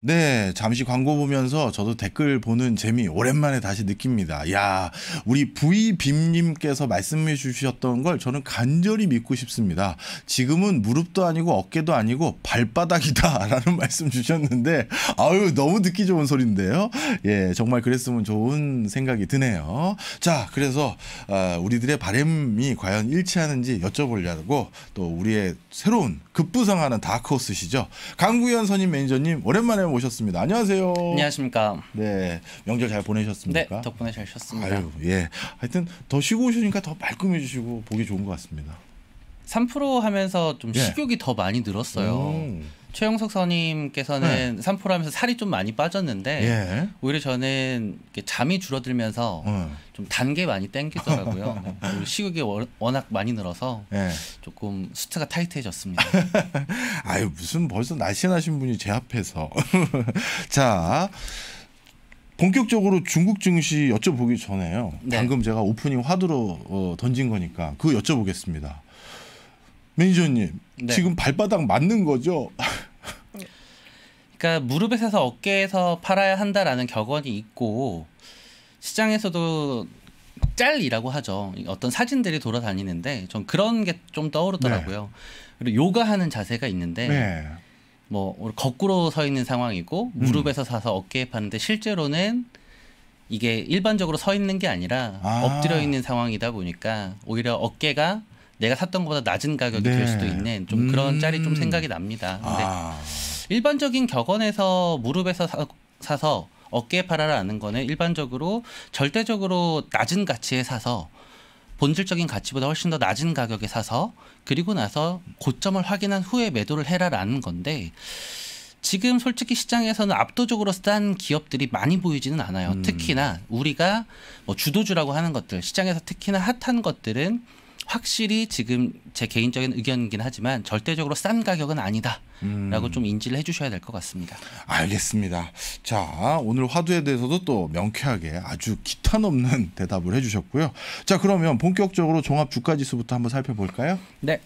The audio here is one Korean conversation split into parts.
네, 잠시 광고 보면서 저도 댓글 보는 재미 오랜만에 다시 느낍니다. 야, 우리 부이빔님께서 말씀해 주셨던 걸 저는 간절히 믿고 싶습니다. 지금은 무릎도 아니고 어깨도 아니고 발바닥이다라는 말씀 주셨는데, 아유, 너무 듣기 좋은 소리인데요. 예, 정말 그랬으면 좋은 생각이 드네요. 자, 그래서 어, 우리들의 바램이 과연 일치하는지 여쭤보려고 또 우리의 새로운 급부상하는 다크호스시죠. 강구현 선임 매니저님, 오랜만에 시간을 모셨습니다. 안녕하세요. 안녕하십니까. 네. 명절 잘 보내셨습니까? 네. 덕분에 잘 쉬었습니다. 아유, 예. 하여튼 더 쉬고 오시니까 더 말끔해지시고 보기 좋은 것 같습니다. 3% 하면서 좀 예. 식욕이 더 많이 늘었어요. 음. 최영석 선임께서는 네. 산포라면서 살이 좀 많이 빠졌는데 예. 오히려 저는 잠이 줄어들면서 음. 좀 단계 많이 땡기더라고요. 시국이 네. 워낙 많이 늘어서 예. 조금 수트가 타이트해졌습니다. 아유 무슨 벌써 날씬하신 분이 제 앞에서 자. 본격적으로 중국 증시 여쭤보기 전에요. 네. 방금 제가 오프닝 화두로 어, 던진 거니까 그거 여쭤보겠습니다. 매니저님 네. 지금 발바닥 맞는 거죠? 그러니까 무릎에 서서 어깨에서 팔아야 한다라는 격언이 있고 시장에서도 짤이라고 하죠. 어떤 사진들이 돌아다니는데 전 그런 게 좀 떠오르더라고요. 네. 그리고 요가하는 자세가 있는데 네. 뭐 어, 거꾸로 서 있는 상황이고 음. 무릎에서 음. 사서 어깨에 파는데 실제로는 이게 일반적으로 서 있는 게 아니라 아. 엎드려 있는 상황이다 보니까 오히려 어깨가 내가 샀던 것보다 낮은 가격이 네. 될 수도 있는 좀 그런 음. 짤이 좀 생각이 납니다. 근데 아. 일반적인 격언에서 무릎에서 사, 사서 어깨에 팔아라는 거는 일반적으로 절대적으로 낮은 가치에 사서 본질적인 가치보다 훨씬 더 낮은 가격에 사서 그리고 나서 고점을 확인한 후에 매도를 해라라는 건데 지금 솔직히 시장에서는 압도적으로 싼 기업들이 많이 보이지는 않아요. 음. 특히나 우리가 뭐 주도주라고 하는 것들 시장에서 특히나 핫한 것들은 확실히 지금 제 개인적인 의견이긴 하지만 절대적으로 싼 가격은 아니다라고 음. 좀 인지를 해주셔야 될 것 같습니다. 알겠습니다. 자 오늘 화두에 대해서도 또 명쾌하게 아주 기탄 없는 대답을 해주셨고요. 자 그러면 본격적으로 종합 주가 지수부터 한번 살펴볼까요? 네.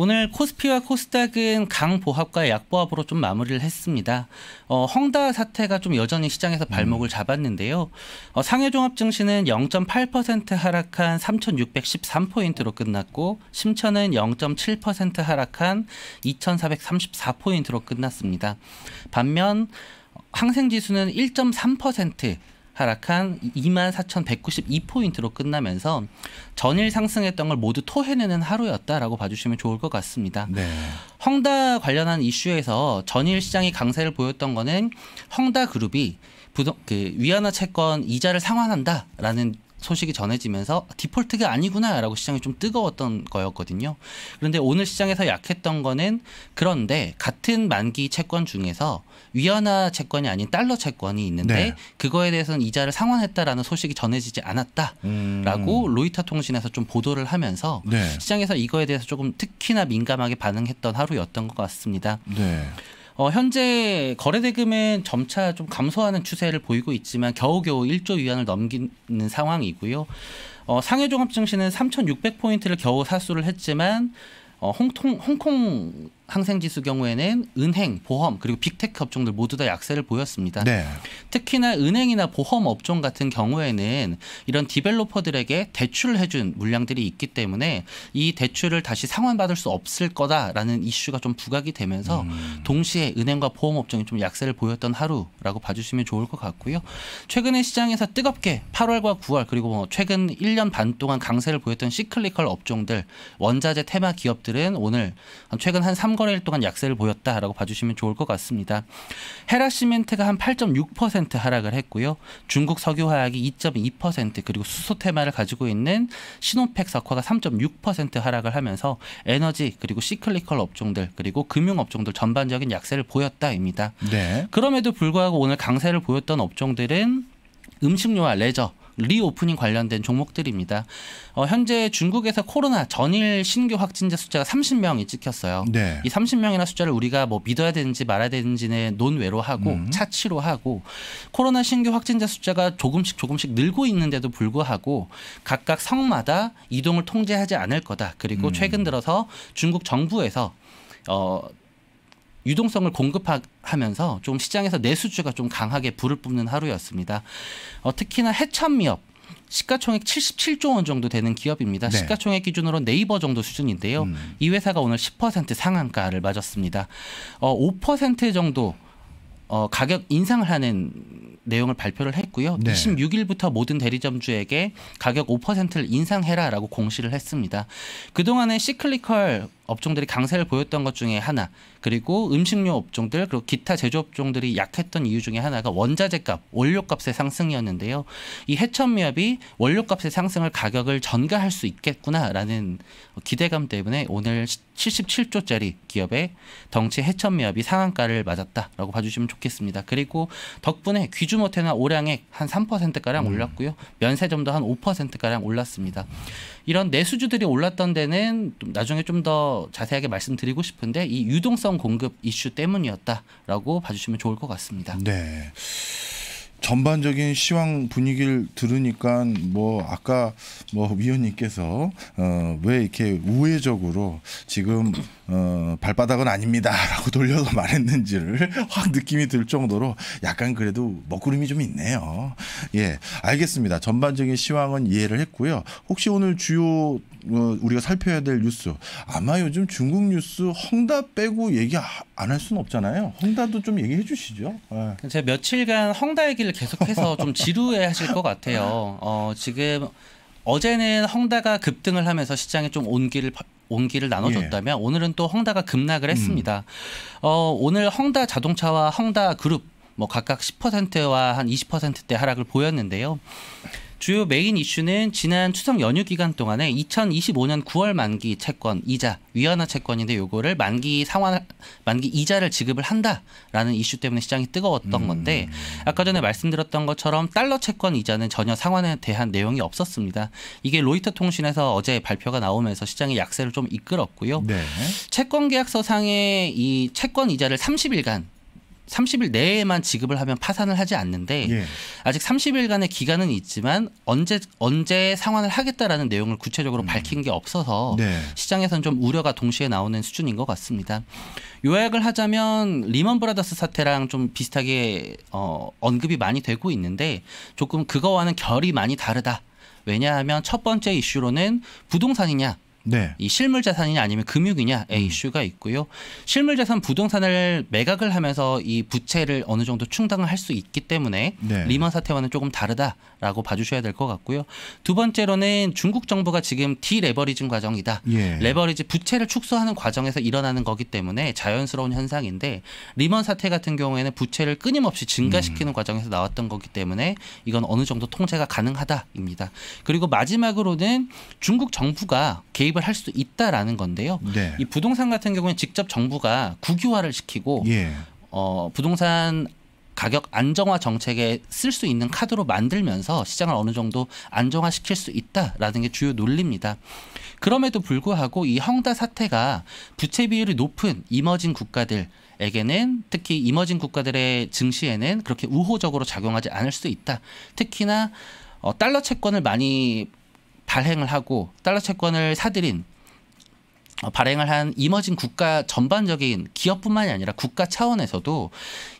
오늘 코스피와 코스닥은 강보합과 약보합으로 좀 마무리를 했습니다. 어, 헝다 사태가 좀 여전히 시장에서 발목을 음. 잡았는데요. 어, 상해종합증시는 0.8% 하락한 3,613포인트로 끝났고 심천은 0.7% 하락한 2,434포인트로 끝났습니다. 반면 어, 항생지수는 1.3% 하락한 24,192포인트로 끝나면서 전일 상승했던 걸 모두 토해내는 하루였다라고 봐주시면 좋을 것 같습니다. 네. 헝다 관련한 이슈에서 전일 시장이 강세를 보였던 거는 헝다 그룹이 부동, 그 위안화 채권 이자를 상환한다라는 소식이 전해지면서 디폴트가 아니구나라고 시장이 좀 뜨거웠던 거였거든요. 그런데 오늘 시장에서 약했던 거는 그런데 같은 만기 채권 중에서 위안화 채권이 아닌 달러 채권이 있는데 네. 그거에 대해서는 이자를 상환했다라는 소식이 전해지지 않았다라고 음. 로이터 통신에서 좀 보도를 하면서 네. 시장에서 이거에 대해서 조금 특히나 민감하게 반응했던 하루였던 것 같습니다. 네. 어, 현재 거래대금은 점차 좀 감소하는 추세를 보이고 있지만 겨우겨우 1조 위안을 넘기는 상황이고요. 어, 상해종합증시는 3,600포인트를 겨우 사수를 했지만 어, 홍콩, 홍콩 항생지수 경우에는 은행, 보험 그리고 빅테크 업종들 모두 다 약세를 보였습니다. 네. 특히나 은행이나 보험 업종 같은 경우에는 이런 디벨로퍼들에게 대출을 해준 물량들이 있기 때문에 이 대출을 다시 상환받을 수 없을 거다라는 이슈가 좀 부각이 되면서 음. 동시에 은행과 보험 업종이 좀 약세를 보였던 하루라고 봐주시면 좋을 것 같고요. 최근에 시장에서 뜨겁게 8월과 9월 그리고 뭐 최근 1년 반 동안 강세를 보였던 시클리컬 업종들 원자재 테마 기업들은 오늘 최근 한3 거래일 동안 약세를 보였다라고 봐주시면 좋을 것 같습니다. 헤라시멘트가 한 8.6% 하락을 했고요. 중국 석유화학이 2.2% 그리고 수소테마를 가지고 있는 신호팩 석화가 3.6% 하락을 하면서 에너지 그리고 시클리컬 업종들 그리고 금융 업종들 전반적인 약세를 보였다입니다. 네. 그럼에도 불구하고 오늘 강세를 보였던 업종들은 음식료와 레저 리오프닝 관련된 종목들입니다. 어, 현재 중국에서 코로나 전일 신규 확진자 숫자가 30명이 찍혔어요. 네. 이3 0명이라 숫자를 우리가 뭐 믿어야 되는지 말아야 되는지는 논외로 하고 음. 차치로 하고 코로나 신규 확진자 숫자가 조금씩 조금씩 늘고 있는데도 불구하고 각각 성마다 이동을 통제하지 않을 거다. 그리고 음. 최근 들어서 중국 정부에서 어 유동성을 공급하면서 좀 시장에서 내수주가 좀 강하게 불을 뿜는 하루였습니다. 어, 특히나 해참미업 시가총액 77조 원 정도 되는 기업입니다. 네. 시가총액 기준으로 네이버 정도 수준인데요. 음. 이 회사가 오늘 10% 상한가를 맞았습니다. 어, 5% 정도 어, 가격 인상을 하는 내용을 발표를 했, 했고요. 네. 26일부터 모든 대리점주에게 가격 5%를 인상해라라고 공시를 했습니다. 그동안에 시클리컬 업종들이 강세를 보였던 것 중에 하나 그리고 음식료 업종들 그리고 기타 제조업종들이 약했던 이유 중에 하나가 원자재값 원료값의 상승이었는데요 이 해천미협이 원료값의 상승을 가격을 전가할 수 있겠구나라는 기대감 때문에 오늘 77조짜리 기업의 덩치 해천미협이 상한가를 맞았다라고 봐주시면 좋겠습니다 그리고 덕분에 귀주모태나 오량액 한 3%가량 음. 올랐고요. 면세점도 한 5%가량 올랐습니다. 이런 내수주들이 올랐던 데는 나중에 좀 더 자세하게 말씀드리고 싶은데 이 유동성 공급 이슈 때문이었다라고 봐주시면 좋을 것 같습니다. 네. 전반적인 시황 분위기를 들으니까 뭐 아까 뭐 위원님께서 어왜 이렇게 우회적으로 지금 어, 발바닥은 아닙니다라고 돌려서 말했는지를 확 느낌이 들 정도로 약간 그래도 먹구름이 좀 있네요. 예, 알겠습니다. 전반적인 시황은 이해를 했고요. 혹시 오늘 주요 어, 우리가 살펴야 될 뉴스 아마 요즘 중국 뉴스 헝다 빼고 얘기 안 할 수는 없잖아요. 헝다도 좀 얘기해 주시죠. 예. 제가 며칠간 헝다 얘기를 계속해서 좀 지루해하실 것 같아요. 어, 지금 어제는 헝다가 급등을 하면서 시장에 좀 온기를 온기를 나눠줬다면 예. 오늘은 또 헝다가 급락을 음. 했습니다. 음. 어, 오늘 헝다 자동차와 헝다 그룹 뭐 각각 10%와 한 20%대 하락을 보였는데요. 주요 메인 이슈는 지난 추석 연휴 기간 동안에 2025년 9월 만기 채권 이자 위안화 채권인데 요거를 만기 상환 만기 이자를 지급을 한다라는 이슈 때문에 시장이 뜨거웠던 음. 건데 아까 전에 말씀드렸던 것처럼 달러 채권 이자는 전혀 상환에 대한 내용이 없었습니다. 이게 로이터 통신에서 어제 발표가 나오면서 시장의 약세를 좀 이끌었고요. 네. 채권 계약서상에 이 채권 이자를 30일간 30일 내에만 지급을 하면 파산을 하지 않는데 예. 아직 30일간의 기간은 있지만 언제 언제 상환을 하겠다라는 내용을 구체적으로 음. 밝힌 게 없어서 네. 시장에선 좀 우려가 동시에 나오는 수준인 것 같습니다. 요약을 하자면 리먼 브라더스 사태랑 좀 비슷하게 어, 언급이 많이 되고 있는데 조금 그거와는 결이 많이 다르다. 왜냐하면 첫 번째 이슈로는 부동산이냐 네. 이 실물 자산이냐 아니면 금융이냐의 음. 이슈가 있고요. 실물 자산 부동산을 매각을 하면서 이 부채를 어느 정도 충당을 할 수 있기 때문에 네. 리먼 사태와는 조금 다르다라고 봐주셔야 될 것 같고요. 두 번째로는 중국 정부가 지금 디레버리징 과정이다. 예. 레버리지 부채를 축소하는 과정에서 일어나는 거기 때문에 자연스러운 현상인데 리먼 사태 같은 경우에는 부채를 끊임없이 증가시키는 음. 과정에서 나왔던 거기 때문에 이건 어느 정도 통제가 가능하다입니다. 그리고 마지막으로는 중국 정부가 개 개입을 할 수 있다라는 건데요. 네. 이 부동산 같은 경우는 직접 정부가 국유화를 시키고 예. 어, 부동산 가격 안정화 정책에 쓸 수 있는 카드로 만들면서 시장을 어느 정도 안정화시킬 수 있다라는 게 주요 논리입니다. 그럼에도 불구하고 이 헝다 사태가 부채 비율이 높은 이머진 국가들에게는 특히 이머진 국가들의 증시에는 그렇게 우호적으로 작용하지 않을 수 있다. 특히나 어, 달러 채권을 많이 발행을 하고 달러 채권을 사들인 어, 발행을 한 이머진 국가 전반적인 기업뿐만이 아니라 국가 차원에서도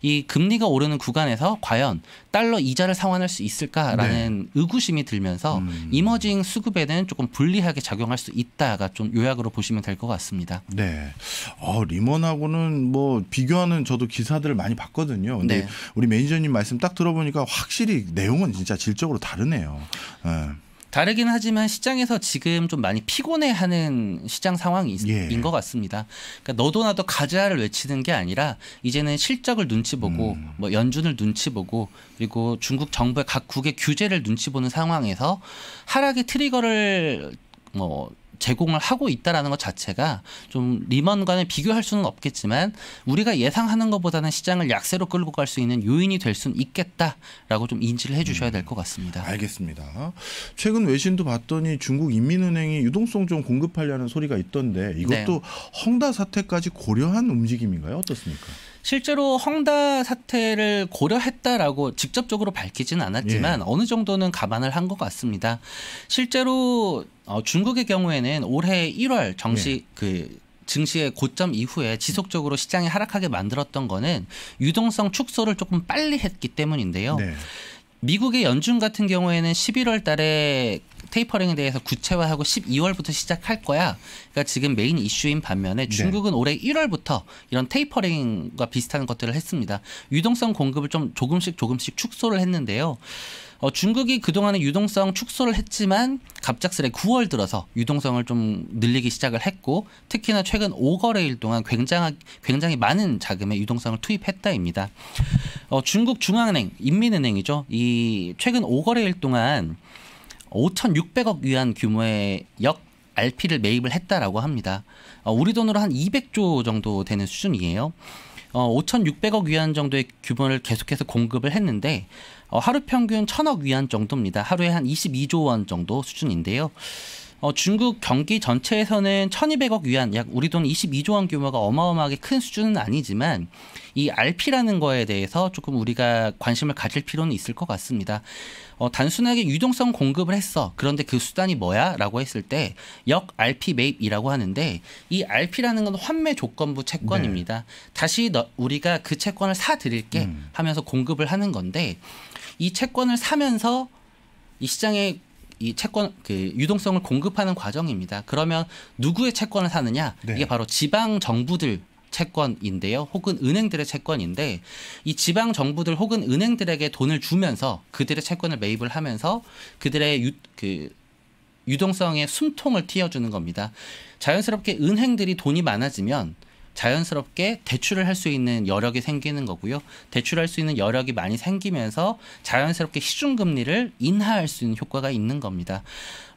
이 금리가 오르는 구간에서 과연 달러 이자를 상환할 수 있을까라는 네. 의구심이 들면서 음. 이머징 수급에는 조금 불리하게 작용할 수 있다가 좀 요약으로 보시면 될 것 같습니다. 네. 어, 리먼하고는 뭐 비교하는 저도 기사들을 많이 봤거든요. 근데 네. 우리 매니저님 말씀 딱 들어보니까 확실히 내용은 진짜 질적으로 다르네요. 네. 다르긴 하지만 시장에서 지금 좀 많이 피곤해하는 시장 상황인 예. 것 같습니다. 그러니까 너도 나도 가자를 외치는 게 아니라 이제는 실적을 눈치 보고 음. 뭐 연준을 눈치 보고 그리고 중국 정부의 각국의 규제를 눈치 보는 상황에서 하락의 트리거를 뭐 제공을 하고 있다라는 것 자체가 좀 리먼과는 비교할 수는 없겠지만 우리가 예상하는 것보다는 시장을 약세로 끌고 갈 수 있는 요인이 될 수는 있겠다라고 좀 인지를 해주셔야 될것 음. 같습니다. 알겠습니다. 최근 외신도 봤더니 중국 인민은행이 유동성 좀 공급하려는 소리가 있던데 이것도 네. 헝다 사태까지 고려한 움직임인가요? 어떻습니까? 실제로 헝다 사태를 고려했다라고 직접적으로 밝히지는 않았지만 예. 어느 정도는 감안을 한 것 같습니다. 실제로 어, 중국의 경우에는 올해 1월 정식 예. 그 증시의 고점 이후에 지속적으로 시장이 하락하게 만들었던 거는 유동성 축소를 조금 빨리 했기 때문인데요. 네. 미국의 연준 같은 경우에는 11월 달에 테이퍼링에 대해서 구체화하고 12월부터 시작할 거야. 그러니까 지금 메인 이슈인 반면에 네. 중국은 네. 올해 1월부터 이런 테이퍼링과 비슷한 것들을 했습니다. 유동성 공급을 좀 조금씩 조금씩 축소를 했는데요. 어, 중국이 그동안의 유동성 축소를 했지만 갑작스레 9월 들어서 유동성을 좀 늘리기 시작을 했고 특히나 최근 5거래일 동안 굉장하, 굉장히 많은 자금의 유동성을 투입했다입니다. 어, 중국 중앙은행 인민은행이죠. 이 최근 5거래일 동안 5,600억 위안 규모의 역 RP를 매입을 했다라고 합니다. 어, 우리 돈으로 한 200조 정도 되는 수준이에요. 어, 5,600억 위안 정도의 규모를 계속해서 공급을 했는데 어, 하루 평균 천억 위안 정도입니다. 하루에 한 22조 원 정도 수준인데요. 어, 중국 경기 전체에서는 1200억 위안, 약 우리 돈 22조 원 규모가 어마어마하게 큰 수준은 아니지만 이 RP라는 거에 대해서 조금 우리가 관심을 가질 필요는 있을 것 같습니다. 어, 단순하게 유동성 공급을 했어. 그런데 그 수단이 뭐야? 라고 했을 때 역 RP 매입이라고 하는데 이 RP라는 건 환매 조건부 채권입니다. 네. 다시 너, 우리가 그 채권을 사드릴게 음. 하면서 공급을 하는 건데 이 채권을 사면서 이 시장에 이 채권 그 유동성을 공급하는 과정입니다. 그러면 누구의 채권을 사느냐? 네. 이게 바로 지방 정부들 채권인데요. 혹은 은행들의 채권인데 이 지방 정부들 혹은 은행들에게 돈을 주면서 그들의 채권을 매입을 하면서 그들의 유, 그 유동성의 숨통을 틔워주는 겁니다. 자연스럽게 은행들이 돈이 많아지면 자연스럽게 대출을 할 수 있는 여력이 생기는 거고요. 대출할 수 있는 여력이 많이 생기면서 자연스럽게 시중금리를 인하할 수 있는 효과가 있는 겁니다.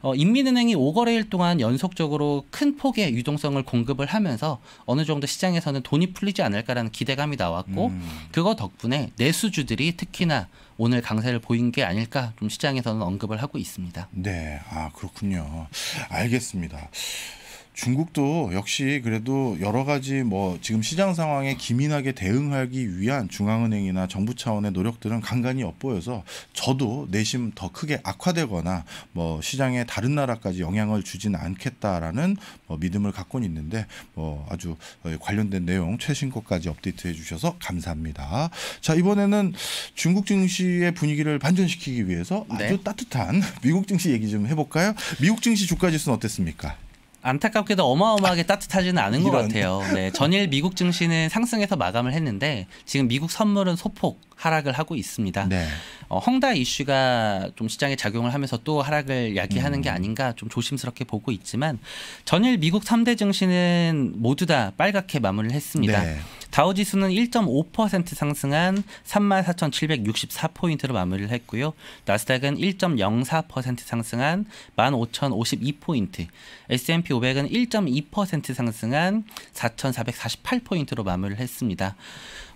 어, 인민은행이 5거래일 동안 연속적으로 큰 폭의 유동성을 공급을 하면서 어느 정도 시장에서는 돈이 풀리지 않을까라는 기대감이 나왔고 음. 그거 덕분에 내수주들이 특히나 오늘 강세를 보인 게 아닐까 좀 시장에서는 언급을 하고 있습니다. 네, 아 그렇군요. 알겠습니다. 중국도 역시 그래도 여러 가지 뭐 지금 시장 상황에 기민하게 대응하기 위한 중앙은행이나 정부 차원의 노력들은 간간히 엿보여서 저도 내심 더 크게 악화되거나 뭐 시장에 다른 나라까지 영향을 주진 않겠다라는 뭐 믿음을 갖고 있는데 뭐 아주 관련된 내용 최신 것까지 업데이트해 주셔서 감사합니다. 자 이번에는 중국 증시의 분위기를 반전시키기 위해서 네. 아주 네. 따뜻한 미국 증시 얘기 좀 해볼까요? 미국 증시 주가 지수는 어땠습니까? 안타깝게도 어마어마하게 따뜻하지는 않은 이런. 것 같아요. 네, 전일 미국 증시는 상승해서 마감을 했는데 지금 미국 선물은 소폭 하락을 하고 있습니다. 네. 어, 헝다 이슈가 좀 시장에 작용을 하면서 또 하락을 야기하는 음. 게 아닌가 좀 조심스럽게 보고 있지만 전일 미국 3대 증시는 모두 다 빨갛게 마무리를 했습니다. 네. 다우지수는 1.5% 상승한 34,764포인트로 마무리를 했고요. 나스닥은 1.04% 상승한 15,052포인트, S&P 500은 1.2% 상승한 4,448포인트로 마무리를 했습니다.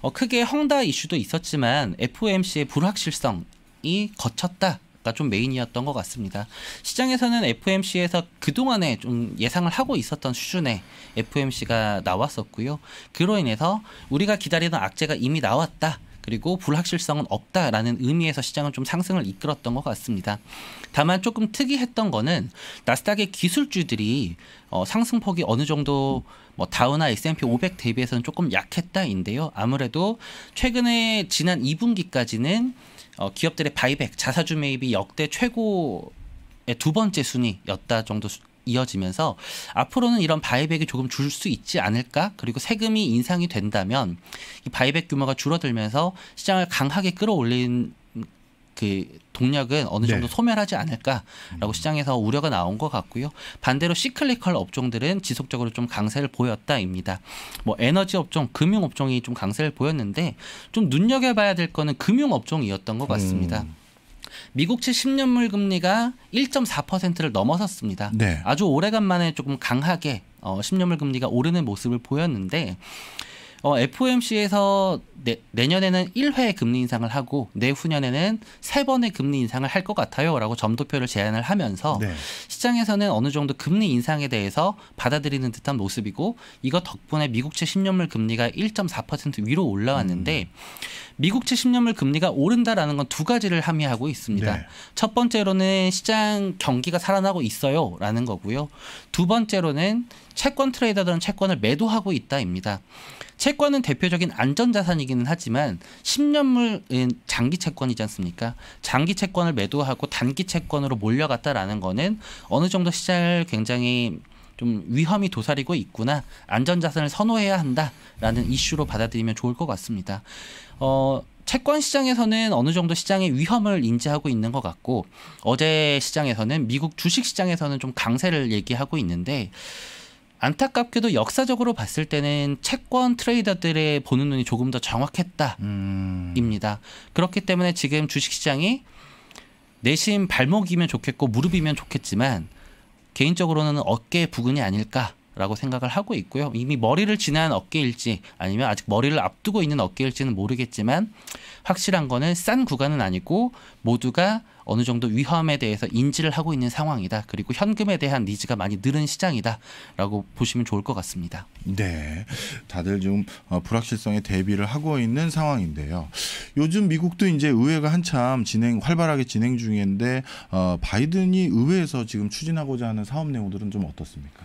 어, 크게 헝다 이슈도 있었지만 FOMC의 불확실성이 거쳤다. 좀 메인이었던 것 같습니다. 시장에서는 FMC에서 그동안에 좀 예상을 하고 있었던 수준의 FMC가 나왔었고요. 그로 인해서 우리가 기다리던 악재가 이미 나왔다. 그리고 불확실성은 없다라는 의미에서 시장은 좀 상승을 이끌었던 것 같습니다. 다만 조금 특이했던 거는 나스닥의 기술주들이 어, 상승폭이 어느 정도 뭐 다우나 S&P 500 대비해서는 조금 약했다인데요. 아무래도 최근에 지난 2분기까지는 어, 기업들의 바이백, 자사주 매입이 역대 최고의 두 번째 순위였다 정도 이어지면서 앞으로는 이런 바이백이 조금 줄 수 있지 않을까? 그리고 세금이 인상이 된다면 이 바이백 규모가 줄어들면서 시장을 강하게 끌어올린 그 동력은 어느 정도 네. 소멸하지 않을까라고 음. 시장에서 우려가 나온 것 같고요. 반대로 시클리컬 업종들은 지속적으로 좀 강세를 보였다입니다. 뭐 에너지 업종, 금융 업종이 좀 강세를 보였는데 좀 눈여겨봐야 될 거는 금융 업종이었던 것 같습니다. 음. 미국 70년물 금리가 1.4%를 넘어섰습니다. 네. 아주 오래간만에 조금 강하게 어, 10년물 금리가 오르는 모습을 보였는데 어, FOMC에서 내, 내년에는 1회 금리 인상을 하고 내후년에는 3번의 금리 인상을 할 것 같아요라고 점도표를 제안을 하면서 네. 시장에서는 어느 정도 금리 인상에 대해서 받아들이는 듯한 모습이고 이거 덕분에 미국채 10년물 금리가 1.4% 위로 올라왔는데 음. 미국채 10년물 금리가 오른다라는 건 두 가지를 함의하고 있습니다. 네. 첫 번째로는 시장 경기가 살아나고 있어요라는 거고요. 두 번째로는 채권 트레이더들은 채권을 매도하고 있다입니다. 채권은 대표적인 안전자산이기는 하지만 10년물 장기 채권이지 않습니까? 장기 채권을 매도하고 단기 채권으로 몰려갔다라는 거는 어느 정도 시장을 굉장히 좀 위험이 도사리고 있구나 안전자산을 선호해야 한다라는 이슈로 받아들이면 좋을 것 같습니다. 어, 채권 시장에서는 어느 정도 시장의 위험을 인지하고 있는 것 같고 어제 시장에서는 미국 주식 시장에서는 좀 강세를 얘기하고 있는데 안타깝게도 역사적으로 봤을 때는 채권 트레이더들의 보는 눈이 조금 더 정확했다입니다. 음. 그렇기 때문에 지금 주식시장이 내심 발목이면 좋겠고 무릎이면 좋겠지만 개인적으로는 어깨 부근이 아닐까 라고 생각을 하고 있고요. 이미 머리를 지난 어깨일지 아니면 아직 머리를 앞두고 있는 어깨일지는 모르겠지만 확실한 거는 싼 구간은 아니고 모두가 어느 정도 위험에 대해서 인지를 하고 있는 상황이다. 그리고 현금에 대한 니즈가 많이 늘은 시장이다라고 보시면 좋을 것 같습니다. 네. 다들 좀 어, 불확실성에 대비를 하고 있는 상황인데요. 요즘 미국도 이제 의회가 한참 진행 활발하게 진행 중인데 어, 바이든이 의회에서 지금 추진하고자 하는 사업 내용들은 좀 어떻습니까?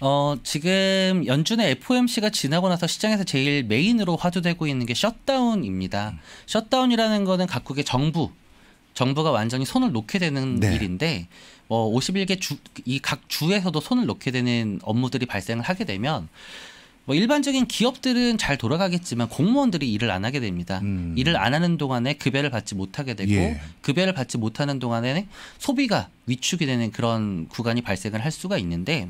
어, 지금 연준의 FOMC가 지나고 나서 시장에서 제일 메인으로 화두되고 있는 게 셧다운입니다. 음. 셧다운이라는 거는 각국의 정부, 정부가 완전히 손을 놓게 되는 네. 일인데 뭐 51개 주이 각 주에서도 손을 놓게 되는 업무들이 발생을 하게 되면 뭐 일반적인 기업들은 잘 돌아가겠지만 공무원들이 일을 안 하게 됩니다. 음. 일을 안 하는 동안에 급여를 받지 못하게 되고 예. 급여를 받지 못하는 동안에 소비가 위축이 되는 그런 구간이 발생을 할 수가 있는데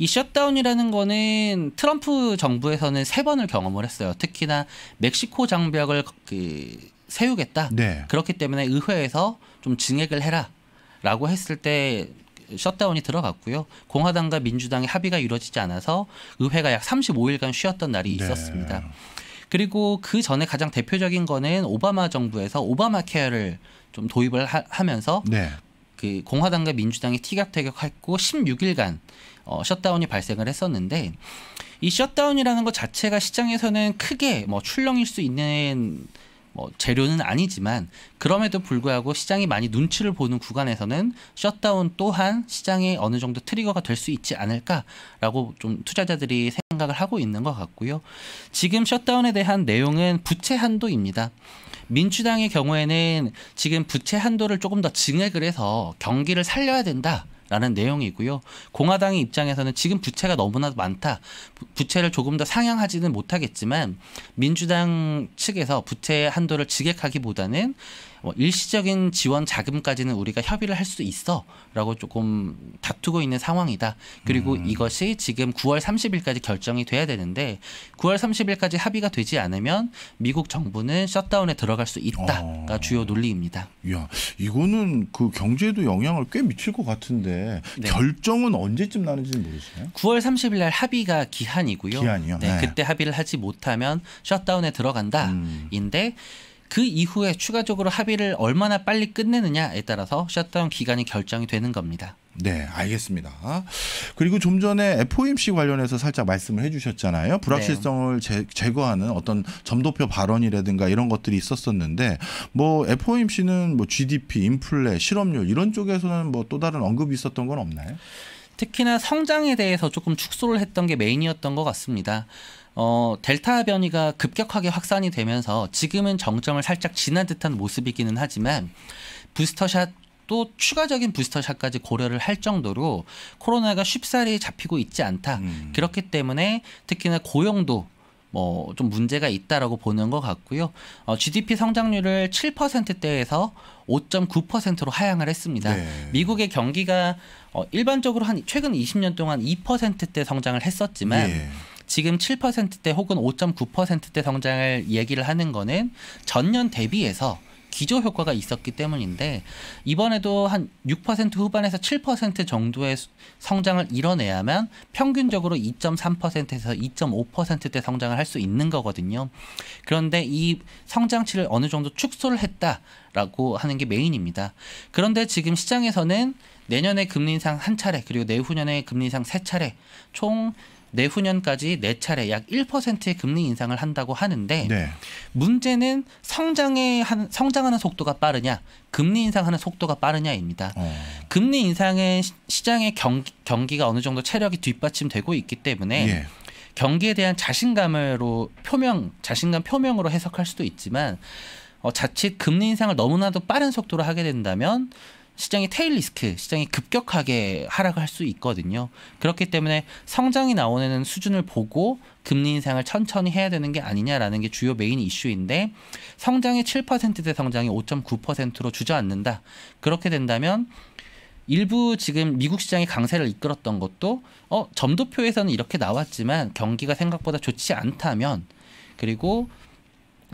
이 셧다운이라는 거는 트럼프 정부에서는 세 번을 경험을 했어요. 특히나 멕시코 장벽을 그 세우겠다. 네. 그렇기 때문에 의회에서 좀 증액을 해라라고 했을 때 셧다운이 들어갔고요. 공화당과 민주당의 합의가 이루어지지 않아서 의회가 약 35일간 쉬었던 날이 네. 있었습니다. 그리고 그 전에 가장 대표적인 거는 오바마 정부에서 오바마 케어를 좀 도입을 하, 면서그 네. 공화당과 민주당이 티격태격했고 16일간 어, 셧다운이 발생을 했었는데 이 셧다운이라는 것 자체가 시장에서는 크게 뭐 출렁일 수 있는 뭐 재료는 아니지만 그럼에도 불구하고 시장이 많이 눈치를 보는 구간에서는 셧다운 또한 시장에 어느 정도 트리거가 될 수 있지 않을까라고 좀 투자자들이 생각을 하고 있는 것 같고요. 지금 셧다운에 대한 내용은 부채 한도입니다. 민주당의 경우에는 지금 부채 한도를 조금 더 증액을 해서 경기를 살려야 된다. 라는 내용이고요. 공화당의 입장에서는 지금 부채가 너무나 많다. 부채를 조금 더 상향하지는 못하겠지만 민주당 측에서 부채 한도를 지객하기보다는 뭐 일시적인 지원 자금까지는 우리가 협의를 할 수 있어라고 조금 다투고 있는 상황이다. 그리고 음. 이것이 지금 9월 30일까지 결정이 돼야 되는데 9월 30일까지 합의가 되지 않으면 미국 정부는 셧다운에 들어갈 수 있다가 아. 주요 논리입니다. 야, 이거는 그 경제에도 영향을 꽤 미칠 것 같은데 네. 결정은 언제쯤 나는지는 모르시나요? 9월 30일 날 합의가 기한이고요. 기한이요. 네, 네. 그때 합의를 하지 못하면 셧다운에 들어간다인데 음. 그 이후에 추가적으로 합의를 얼마나 빨리 끝내느냐에 따라서 셧다운 기간이 결정이 되는 겁니다. 네, 알겠습니다. 그리고 좀 전에 FOMC 관련해서 살짝 말씀을 해주셨잖아요. 불확실성을 네. 제, 거하는 어떤 점도표 발언이라든가 이런 것들이 있었었는데, 뭐 FOMC는 뭐 GDP, 인플레, 실업률 이런 쪽에서는 뭐 또 다른 언급이 있었던 건 없나요? 특히나 성장에 대해서 조금 축소를 했던 게 메인이었던 것 같습니다. 어, 델타 변이가 급격하게 확산이 되면서 지금은 정점을 살짝 지난 듯한 모습이기는 하지만 부스터샷 또 추가적인 부스터샷까지 고려를 할 정도로 코로나가 쉽사리 잡히고 있지 않다. 음. 그렇기 때문에 특히나 고용도 뭐 좀 문제가 있다라고 보는 것 같고요. 어, GDP 성장률을 7%대에서 5.9%로 하향을 했습니다. 네. 미국의 경기가 어, 일반적으로 한 최근 20년 동안 2%대 성장을 했었지만 예. 지금 7%대 혹은 5.9%대 성장을 얘기를 하는 거는 전년 대비해서 기조 효과가 있었기 때문인데 이번에도 한 6% 후반에서 7% 정도의 성장을 이뤄내야만 평균적으로 2.3%에서 2.5%대 성장을 할 수 있는 거거든요. 그런데 이 성장치를 어느 정도 축소를 했다라고 하는 게 메인입니다. 그런데 지금 시장에서는 내년에 금리 인상 한 차례 그리고 내후년에 금리 인상 세 차례 총 내후년까지 네차례약 1%의 금리 인상을 한다고 하는데 네. 문제는 성장의 한, 성장하는 속도가 빠르냐 금리 인상하는 속도가 빠르냐입니다. 어. 금리 인상에 시장의 경기, 가 어느 정도 체력이 뒷받침되고 있기 때문에 예. 경기에 대한 자신감으로 표명 자신감 표명으로 해석할 수도 있지만 어, 자칫 금리 인상을 너무나도 빠른 속도로 하게 된다면 시장이 테일 리스크, 시장이 급격하게 하락을 할 수 있거든요. 그렇기 때문에 성장이 나오는 수준을 보고 금리 인상을 천천히 해야 되는 게 아니냐라는 게 주요 메인 이슈인데 성장이 7%대 성장이 5.9%로 주저앉는다. 그렇게 된다면 일부 지금 미국 시장의 강세를 이끌었던 것도 어, 점도표에서는 이렇게 나왔지만 경기가 생각보다 좋지 않다면 그리고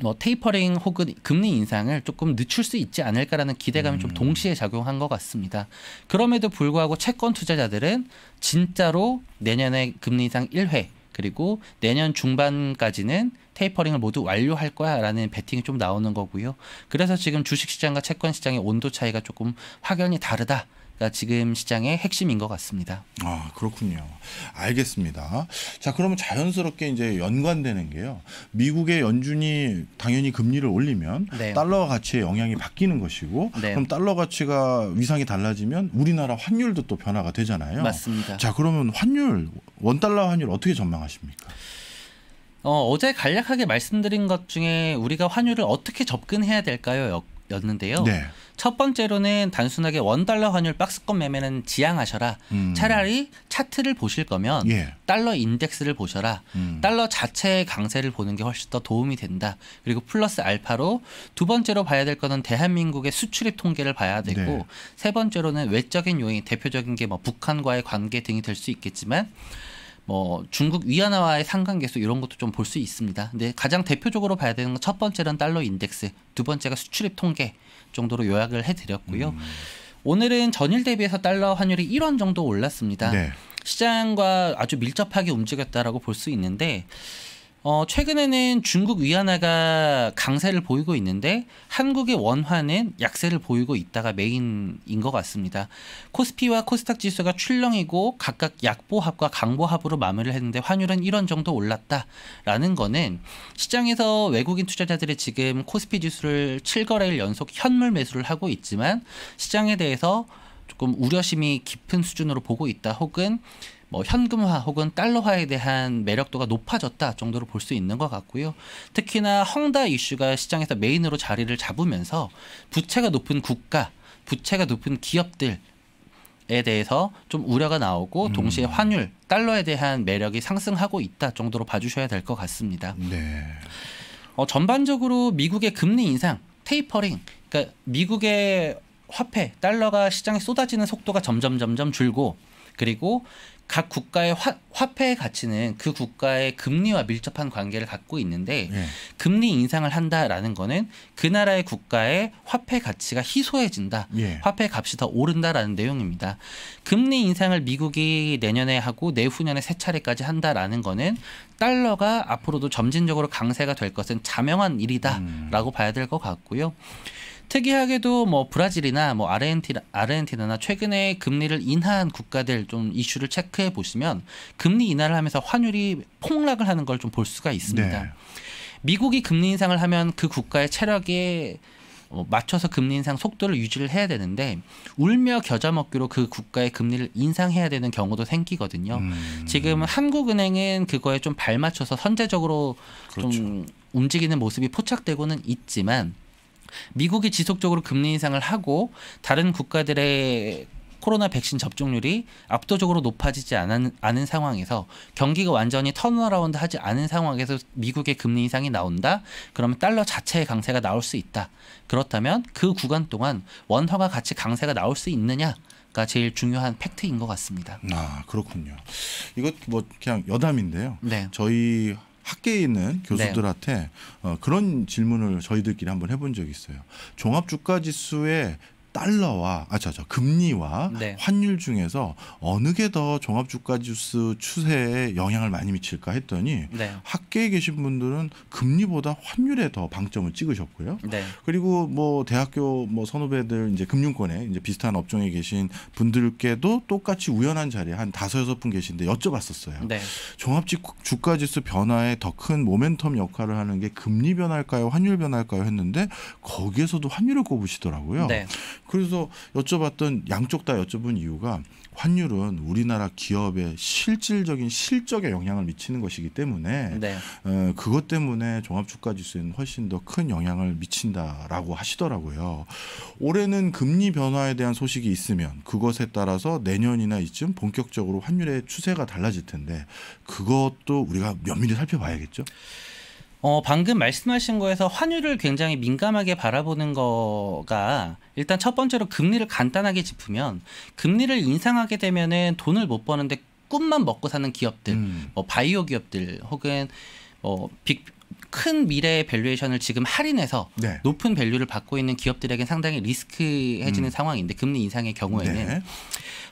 뭐 테이퍼링 혹은 금리 인상을 조금 늦출 수 있지 않을까라는 기대감이 음. 좀 동시에 작용한 것 같습니다. 그럼에도 불구하고 채권 투자자들은 진짜로 내년에 금리 인상 1회 그리고 내년 중반까지는 테이퍼링을 모두 완료할 거야라는 베팅이 좀 나오는 거고요. 그래서 지금 주식 시장과 채권 시장의 온도 차이가 조금 확연히 다르다. 가 지금 시장의 핵심인 것 같습니다. 아 그렇군요. 알겠습니다. 자 그러면 자연스럽게 이제 연관되는 게요. 미국의 연준이 당연히 금리를 올리면 네. 달러 가치의 영향이 바뀌는 것이고 네. 그럼 달러 가치가 위상이 달라지면 우리나라 환율도 또 변화가 되잖아요. 맞습니다. 자 그러면 환율 원 달러 환율 어떻게 전망하십니까? 어, 어제 간략하게 말씀드린 것 중에 우리가 환율을 어떻게 접근해야 될까요? 였는데요. 네. 첫 번째로는 단순하게 원달러 환율 박스권 매매는 지양하셔라. 음. 차라리 차트를 보실 거면 예. 달러 인덱스를 보셔라. 음. 달러 자체의 강세를 보는 게 훨씬 더 도움이 된다. 그리고 플러스 알파로 두 번째로 봐야 될 거는 대한민국의 수출입 통계를 봐야 되고 네. 세 번째로는 외적인 요인 대표적인 게 뭐 북한과의 관계 등이 될 수 있겠지만 뭐 중국 위안화와의 상관계수 이런 것도 좀 볼 수 있습니다. 근데 가장 대표적으로 봐야 되는 건 첫 번째는 달러 인덱스, 두 번째가 수출입 통계 정도로 요약을 해드렸고요. 음. 오늘은 전일 대비해서 달러 환율이 1원 정도 올랐습니다. 네. 시장과 아주 밀접하게 움직였다라고 볼 수 있는데 어, 최근에는 중국 위안화가 강세를 보이고 있는데 한국의 원화는 약세를 보이고 있다가 메인인 것 같습니다. 코스피와 코스닥 지수가 출렁이고 각각 약보합과 강보합으로 마무리를 했는데 환율은 1원 정도 올랐다라는 거는 시장에서 외국인 투자자들이 지금 코스피 지수를 7거래일 연속 현물 매수를 하고 있지만 시장에 대해서 조금 우려심이 깊은 수준으로 보고 있다 혹은 뭐 현금화 혹은 달러화에 대한 매력도가 높아졌다 정도로 볼 수 있는 것 같고요. 특히나 헝다 이슈가 시장에서 메인으로 자리를 잡으면서 부채가 높은 국가, 부채가 높은 기업들 에 대해서 좀 우려가 나오고 음. 동시에 환율 달러에 대한 매력이 상승하고 있다 정도로 봐주셔야 될 것 같습니다. 네. 어, 전반적으로 미국의 금리 인상, 테이퍼링, 그러니까 미국의 화폐 달러가 시장에 쏟아지는 속도가 점점 점점 줄고 그리고 각 국가의 화, 화폐의 가치는 그 국가의 금리와 밀접한 관계를 갖고 있는데 네. 금리 인상을 한다라는 거는 그 나라의 국가의 화폐 가치가 희소해진다. 네. 화폐 값이 더 오른다라는 내용입니다. 금리 인상을 미국이 내년에 하고 내후년에 세 차례까지 한다라는 거는 달러가 앞으로도 점진적으로 강세가 될 것은 자명한 일이다라고 음. 봐야 될 것 같고요. 특이하게도 뭐 브라질이나 뭐 아르헨티나, 아르헨티나나 최근에 금리를 인하한 국가들 좀 이슈를 체크해 보시면 금리 인하를 하면서 환율이 폭락을 하는 걸 좀 볼 수가 있습니다. 네. 미국이 금리 인상을 하면 그 국가의 체력에 어, 맞춰서 금리 인상 속도를 유지를 해야 되는데 울며 겨자 먹기로 그 국가의 금리를 인상해야 되는 경우도 생기거든요. 음. 지금 한국은행은 그거에 좀 발맞춰서 선제적으로 그렇죠. 좀 움직이는 모습이 포착되고는 있지만 미국이 지속적으로 금리 인상을 하고 다른 국가들의 코로나 백신 접종률이 압도적으로 높아지지 않은, 않은 상황에서 경기가 완전히 턴어라운드 하지 않은 상황에서 미국의 금리 인상이 나온다? 그러면 달러 자체의 강세가 나올 수 있다. 그렇다면 그 구간 동안 원화가 같이 강세가 나올 수 있느냐? 가 제일 중요한 팩트인 것 같습니다. 아 그렇군요. 이것 뭐 그냥 여담인데요. 네. 저희 학계에 있는 네. 교수들한테 네. 어, 그런 질문을 저희들끼리 한번 해본 적이 있어요. 종합 주가 지수의 달러와 아 저저 금리와 네. 환율 중에서 어느 게 더 종합 주가 지수 추세에 영향을 많이 미칠까 했더니 네. 학계에 계신 분들은 금리보다 환율에 더 방점을 찍으셨고요. 네. 그리고 뭐 대학교 뭐 선후배들 이제 금융권에 이제 비슷한 업종에 계신 분들께도 똑같이 우연한 자리에 한 다섯 여섯 분 계신데 여쭤봤었어요. 네. 종합 주가 지수 변화에 더 큰 모멘텀 역할을 하는 게 금리 변화일까요, 환율 변화일까요 했는데 거기에서도 환율을 꼽으시더라고요. 네. 그래서 여쭤봤던 양쪽 다 여쭤본 이유가 환율은 우리나라 기업의 실질적인 실적에 영향을 미치는 것이기 때문에 네. 어, 그것 때문에 종합주가지수에는 훨씬 더 큰 영향을 미친다라고 하시더라고요. 올해는 금리 변화에 대한 소식이 있으면 그것에 따라서 내년이나 이쯤 본격적으로 환율의 추세가 달라질 텐데 그것도 우리가 면밀히 살펴봐야겠죠. 어, 방금 말씀하신 거에서 환율을 굉장히 민감하게 바라보는 거가 일단 첫 번째로 금리를 간단하게 짚으면 금리를 인상하게 되면은 돈을 못 버는데 꿈만 먹고 사는 기업들, 음. 뭐 바이오 기업들 혹은 어, 빅큰 미래의 밸류에이션을 지금 할인해서 네. 높은 밸류를 받고 있는 기업들에게 상당히 리스크해지는 음. 상황인데 금리 인상의 경우에는 네.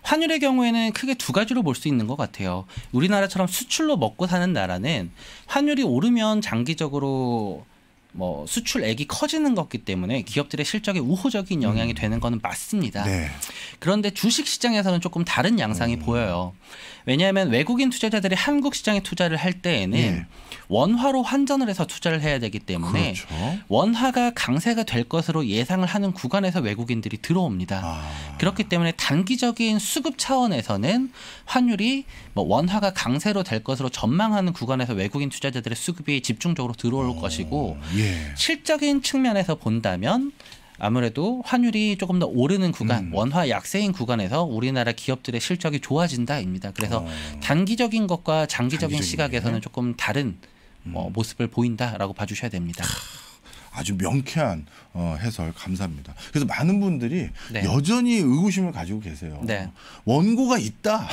환율의 경우에는 크게 두 가지로 볼 수 있는 것 같아요. 우리나라처럼 수출로 먹고 사는 나라는 환율이 오르면 장기적으로 뭐 수출액이 커지는 것기 이 때문에 기업들의 실적에 우호적인 영향이 음. 되는 것은 맞습니다. 네. 그런데 주식 시장에서는 조금 다른 양상이 음. 보여요. 왜냐하면 외국인 투자자들이 한국 시장에 투자를 할 때에는 네. 원화로 환전을 해서 투자를 해야 되기 때문에 그렇죠. 원화가 강세가 될 것으로 예상을 하는 구간에서 외국인들이 들어옵니다. 아. 그렇기 때문에 단기적인 수급 차원에서는 환율이 뭐 원화가 강세로 될 것으로 전망하는 구간에서 외국인 투자자들의 수급이 집중적으로 들어올 오. 어, 것이고 예. 실적인 측면에서 본다면 아무래도 환율이 조금 더 오르는 구간, 음. 원화 약세인 구간에서 우리나라 기업들의 실적이 좋아진다입니다. 그래서 어. 단기적인 것과 장기적인, 장기적인 시각에서는 네. 조금 다른 어, 모습을 보인다라고 봐주셔야 됩니다. 아주 명쾌한 어, 해설 감사합니다. 그래서 많은 분들이 네. 여전히 의구심을 가지고 계세요. 네. 원고가 있다.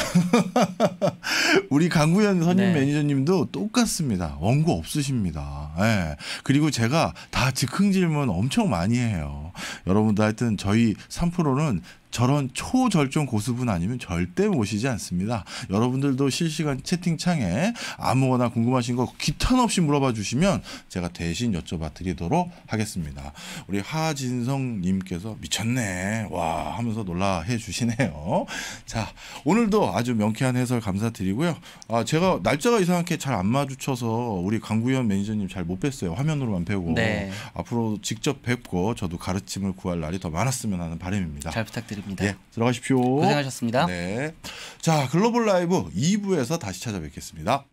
우리 강구현 선임 네. 매니저님도 똑같습니다. 원고 없으십니다. 예. 그리고 제가 다 즉흥 질문 엄청 많이 해요. 여러분도 하여튼 저희 3는 저런 초절정 고수분 아니면 절대 모시지 않습니다. 여러분들도 실시간 채팅창에 아무거나 궁금하신 거 기탄 없이 물어봐 주시면 제가 대신 여쭤봐 드리도록 하겠습니다. 우리 하진성 님께서 미쳤네. 와 하면서 놀라해 주시네요. 자, 오늘도 아주 명쾌한 해설 감사드리고요. 아, 제가 날짜가 이상하게 잘 안 마주쳐서 우리 강구현 매니저님 잘 못 뵀어요. 화면으로만 뵈고. 네. 앞으로 직접 뵙고 저도 가르침을 구할 날이 더 많았으면 하는 바람입니다. 잘 부탁드립니다. 감사드립니다. 예, 들어가십시오. 고생하셨습니다. 네. 자, 글로벌 라이브 2부에서 다시 찾아뵙겠습니다.